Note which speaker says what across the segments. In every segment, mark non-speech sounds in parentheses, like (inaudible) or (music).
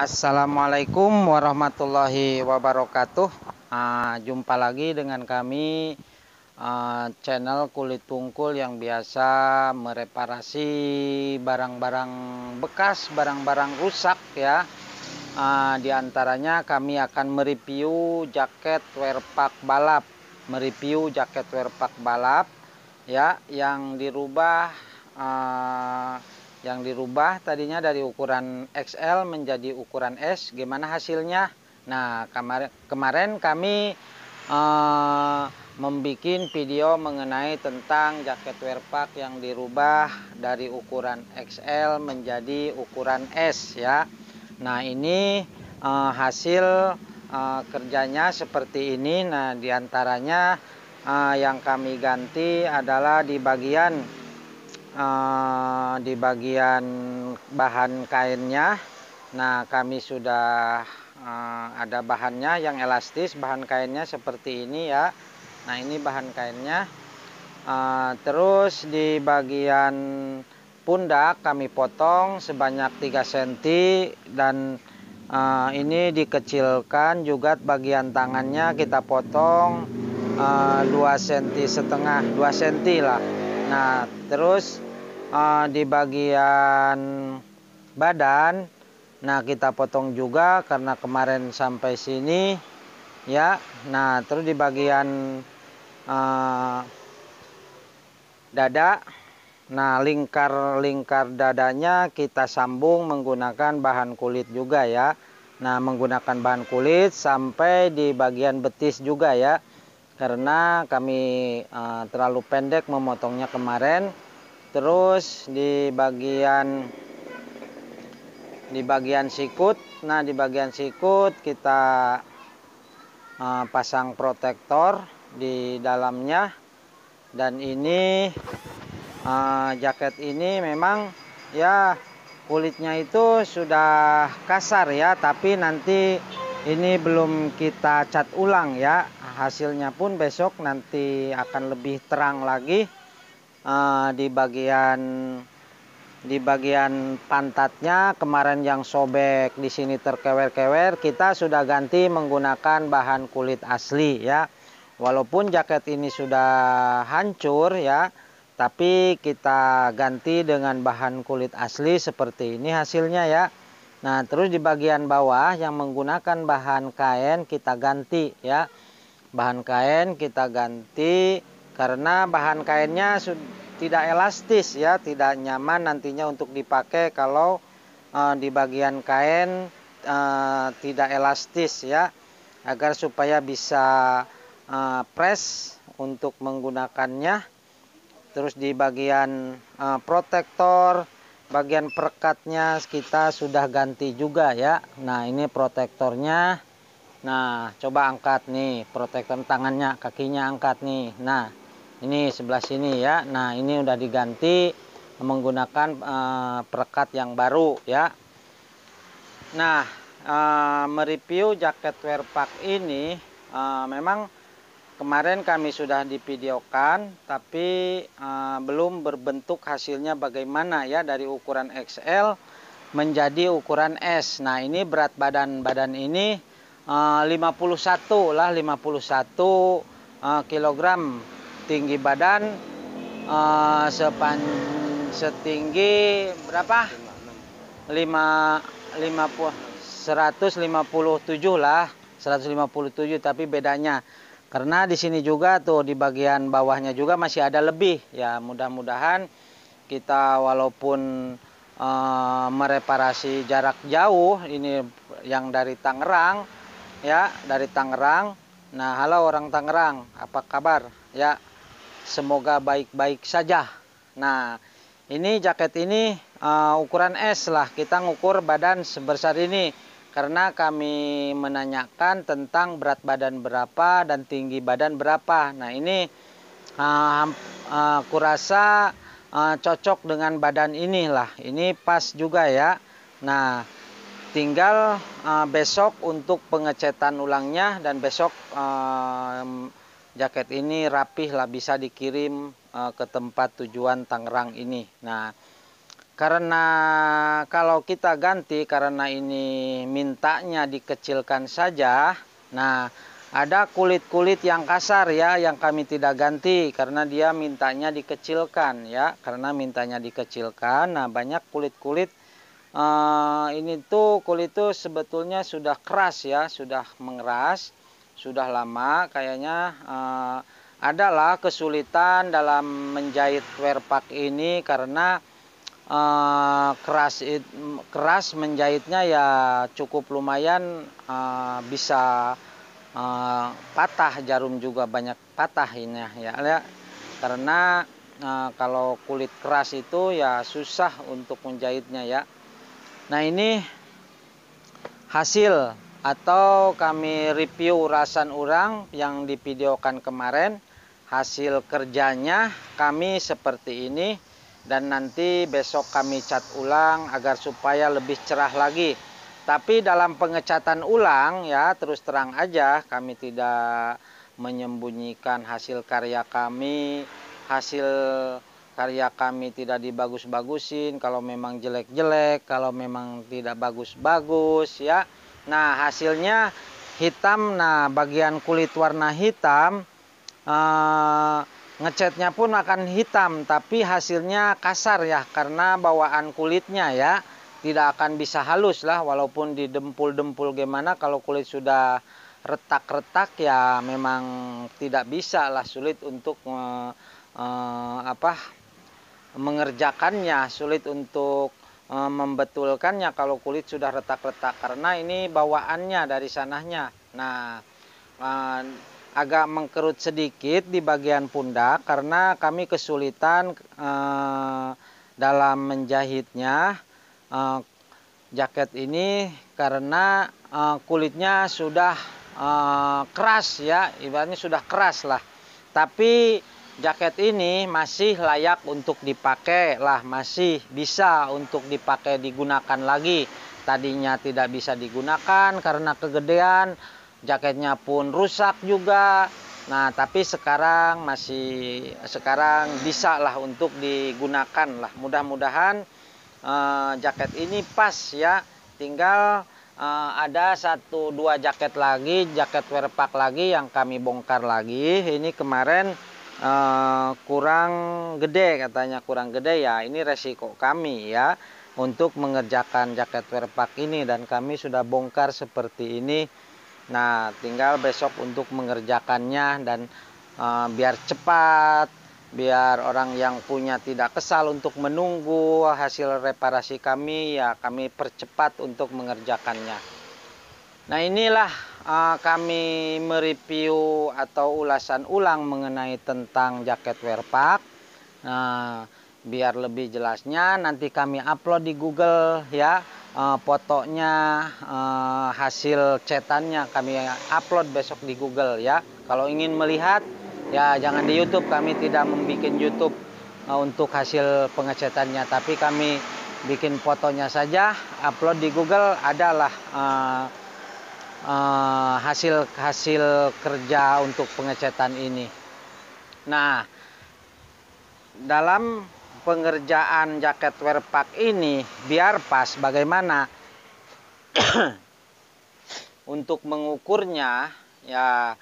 Speaker 1: Assalamualaikum warahmatullahi wabarakatuh. Uh, jumpa lagi dengan kami uh, channel kulit tungkul yang biasa mereparasi barang-barang bekas, barang-barang rusak ya. Uh, di antaranya kami akan mereview jaket werpak balap, mereview jaket werpak balap ya yang dirubah uh, yang dirubah tadinya dari ukuran XL menjadi ukuran S gimana hasilnya nah kemarin kami uh, eh, membuat video mengenai tentang jaket werpak yang dirubah dari ukuran XL menjadi ukuran S ya nah ini uh, hasil uh, kerjanya seperti ini nah diantaranya uh, yang kami ganti adalah di bagian eh, di bagian bahan kainnya nah kami sudah eh, ada bahannya yang elastis bahan kainnya seperti ini ya nah ini bahan kainnya Eh, terus di bagian pundak kami potong sebanyak 3 cm dan uh, ini dikecilkan juga bagian tangannya kita potong uh, 2 cm setengah 2 cm lah Nah, terus uh, di bagian badan, nah kita potong juga karena kemarin sampai sini, ya. Nah, terus di bagian uh, dada, nah lingkar-lingkar dadanya kita sambung menggunakan bahan kulit juga ya. Nah, menggunakan bahan kulit sampai di bagian betis juga ya karena kami uh, terlalu pendek memotongnya kemarin terus di bagian di bagian sikut nah di bagian sikut kita uh, pasang protektor di dalamnya dan ini uh, jaket ini memang ya kulitnya itu sudah kasar ya tapi nanti ini belum kita cat ulang ya hasilnya pun besok nanti akan lebih terang lagi uh, di bagian di bagian pantatnya kemarin yang sobek di sini terkewer-kewer kita sudah ganti menggunakan bahan kulit asli ya walaupun jaket ini sudah hancur ya tapi kita ganti dengan bahan kulit asli seperti ini hasilnya ya nah terus di bagian bawah yang menggunakan bahan kain kita ganti ya bahan kain kita ganti karena bahan kainnya tidak elastis ya tidak nyaman nantinya untuk dipakai kalau e, di bagian kain e, tidak elastis ya agar supaya bisa e, press untuk menggunakannya terus di bagian e, protektor bagian perekatnya kita sudah ganti juga ya nah ini protektornya Nah, coba angkat nih protektor tangannya, kakinya angkat nih. Nah, ini sebelah sini ya. Nah, ini udah diganti menggunakan e, perekat yang baru ya. Nah, e, mereview jaket wear pack ini e, memang kemarin kami sudah divideokan tapi e, belum berbentuk hasilnya bagaimana ya dari ukuran XL menjadi ukuran S. Nah, ini berat badan badan ini Ah, puluh 51 lah 51 uh, ah, kilogram tinggi badan uh, sepan setinggi berapa 5 50 157 lah 157 tapi bedanya karena di sini juga tuh di bagian bawahnya juga masih ada lebih ya mudah-mudahan kita walaupun uh, mereparasi jarak jauh ini yang dari Tangerang ya dari Tangerang. Nah, halo orang Tangerang, apa kabar? Ya, semoga baik-baik saja. Nah, ini jaket ini uh, ukuran S lah, kita ngukur badan sebesar ini karena kami menanyakan tentang berat badan berapa dan tinggi badan berapa. Nah, ini uh, uh, kurasa uh, cocok dengan badan inilah. Ini pas juga ya. Nah, Tinggal uh, besok untuk pengecetan ulangnya dan besok uh, jaket ini rapih lah bisa dikirim uh, ke tempat tujuan Tangerang ini. Nah, karena kalau kita ganti karena ini mintanya dikecilkan saja nah ada kulit-kulit yang kasar ya yang kami tidak ganti karena dia mintanya dikecilkan ya karena mintanya dikecilkan nah banyak kulit-kulit uh, ini tuh kulit tuh sebetulnya sudah keras ya, sudah mengeras, sudah lama kayaknya uh, adalah kesulitan dalam menjahit werpak ini karena uh, keras it, keras menjahitnya ya cukup lumayan uh, bisa uh, patah jarum juga banyak patah ini ya, ya. ya. karena uh, kalau kulit keras itu ya susah untuk menjahitnya ya Nah ini hasil atau kami review urasan orang yang divideokan kemarin hasil kerjanya kami seperti ini dan nanti besok kami cat ulang agar supaya lebih cerah lagi tapi dalam pengecatan ulang ya terus terang aja kami tidak menyembunyikan hasil karya kami hasil karya kami tidak dibagus-bagusin, kalau memang jelek-jelek, kalau memang tidak bagus-bagus ya. Nah, hasilnya hitam. Nah, bagian kulit warna hitam eh, ngecatnya pun akan hitam, tapi hasilnya kasar ya karena bawaan kulitnya ya tidak akan bisa halus lah walaupun di dempul dempul gimana kalau kulit sudah retak-retak ya memang tidak bisa lah sulit untuk eh, eh, apa mengerjakannya, sulit untuk e, membetulkannya kalau kulit sudah retak-retak karena ini bawaannya dari sanahnya. Nah, e, agak mengkerut sedikit di bagian pundak karena kami kesulitan e, dalam menjahitnya e, jaket ini karena e, kulitnya sudah e, keras ya, ibaratnya sudah keras lah. Tapi jaket ini masih layak untuk dipakai lah masih bisa untuk dipakai digunakan lagi tadinya tidak bisa digunakan karena kegedean jaketnya pun rusak juga nah tapi sekarang masih sekarang bisa lah untuk digunakan lah mudah-mudahan eh, jaket ini pas ya tinggal eh, ada satu dua jaket lagi jaket pack lagi yang kami bongkar lagi ini kemarin uh, kurang gede katanya kurang gede ya ini resiko kami ya untuk mengerjakan jaket werpak ini dan kami sudah bongkar seperti ini nah tinggal besok untuk mengerjakannya dan uh, biar cepat biar orang yang punya tidak kesal untuk menunggu hasil reparasi kami ya kami percepat untuk mengerjakannya nah inilah uh, kami mereview atau ulasan ulang mengenai tentang jaket werpak. Nah, biar lebih jelasnya nanti kami upload di Google ya uh, fotonya uh, hasil cetannya kami upload besok di Google ya. Kalau ingin melihat ya jangan di YouTube kami tidak membuat YouTube eh, untuk hasil pengecetannya tapi kami bikin fotonya saja upload di Google adalah uh, hasil eh, hasil hasil kerja untuk pengecetan ini. Nah, dalam pengerjaan jaket pack ini biar pas bagaimana (coughs) untuk mengukurnya ya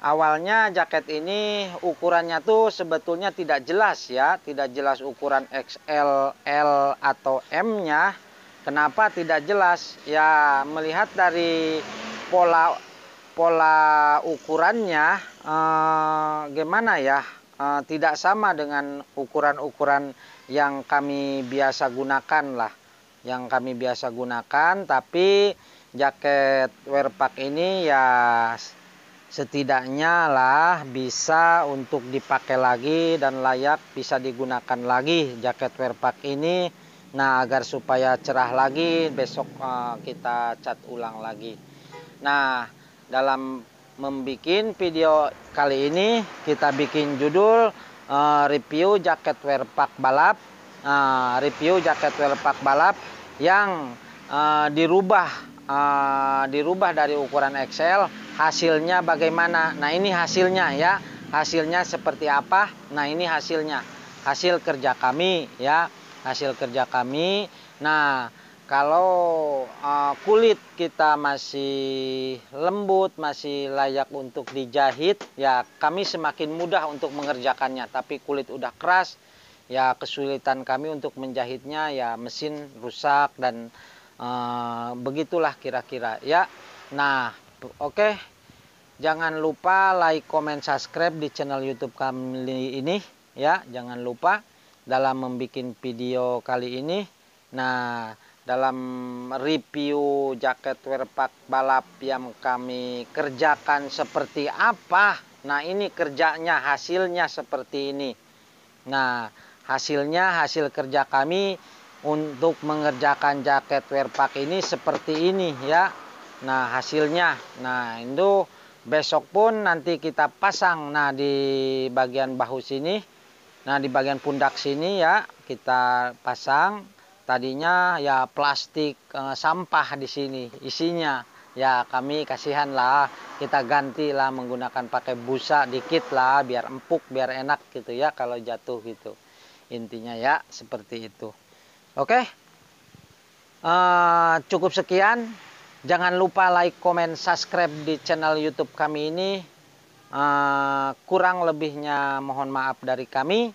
Speaker 1: awalnya jaket ini ukurannya tuh sebetulnya tidak jelas ya tidak jelas ukuran XL, L atau M nya kenapa tidak jelas ya melihat dari pola pola ukurannya uh, gimana ya uh, tidak sama dengan ukuran-ukuran yang kami biasa gunakan lah yang kami biasa gunakan tapi jaket werpak ini ya setidaknya lah bisa untuk dipakai lagi dan layak bisa digunakan lagi jaket werpak ini nah agar supaya cerah lagi besok uh, kita cat ulang lagi Nah, dalam membuat video kali ini kita bikin judul uh, review jaket pack balap, uh, review jaket pack balap yang uh, dirubah uh, dirubah dari ukuran XL hasilnya bagaimana. Nah, ini hasilnya ya. Hasilnya seperti apa? Nah, ini hasilnya. Hasil kerja kami ya, hasil kerja kami. Nah, kalau eh, kulit kita masih lembut, masih layak untuk dijahit, ya kami semakin mudah untuk mengerjakannya. Tapi kulit udah keras, ya kesulitan kami untuk menjahitnya, ya mesin rusak dan uh, begitulah kira-kira. Ya, nah oke. Okay. Jangan lupa like, comment, subscribe di channel YouTube kami ini. Ya, jangan lupa dalam membuat video kali ini. Nah, dalam review jaket werpak balap yang kami kerjakan seperti apa. Nah ini kerjanya hasilnya seperti ini. Nah hasilnya hasil kerja kami untuk mengerjakan jaket werpak ini seperti ini ya. Nah hasilnya. Nah itu besok pun nanti kita pasang. Nah di bagian bahu sini. Nah di bagian pundak sini ya kita pasang tadinya ya plastik e, sampah di sini isinya ya kami kasihan lah kita ganti lah menggunakan pakai busa dikit lah biar empuk biar enak gitu ya kalau jatuh gitu intinya ya seperti itu oke okay? Eh, cukup sekian jangan lupa like comment subscribe di channel youtube kami ini uh, kurang lebihnya mohon maaf dari kami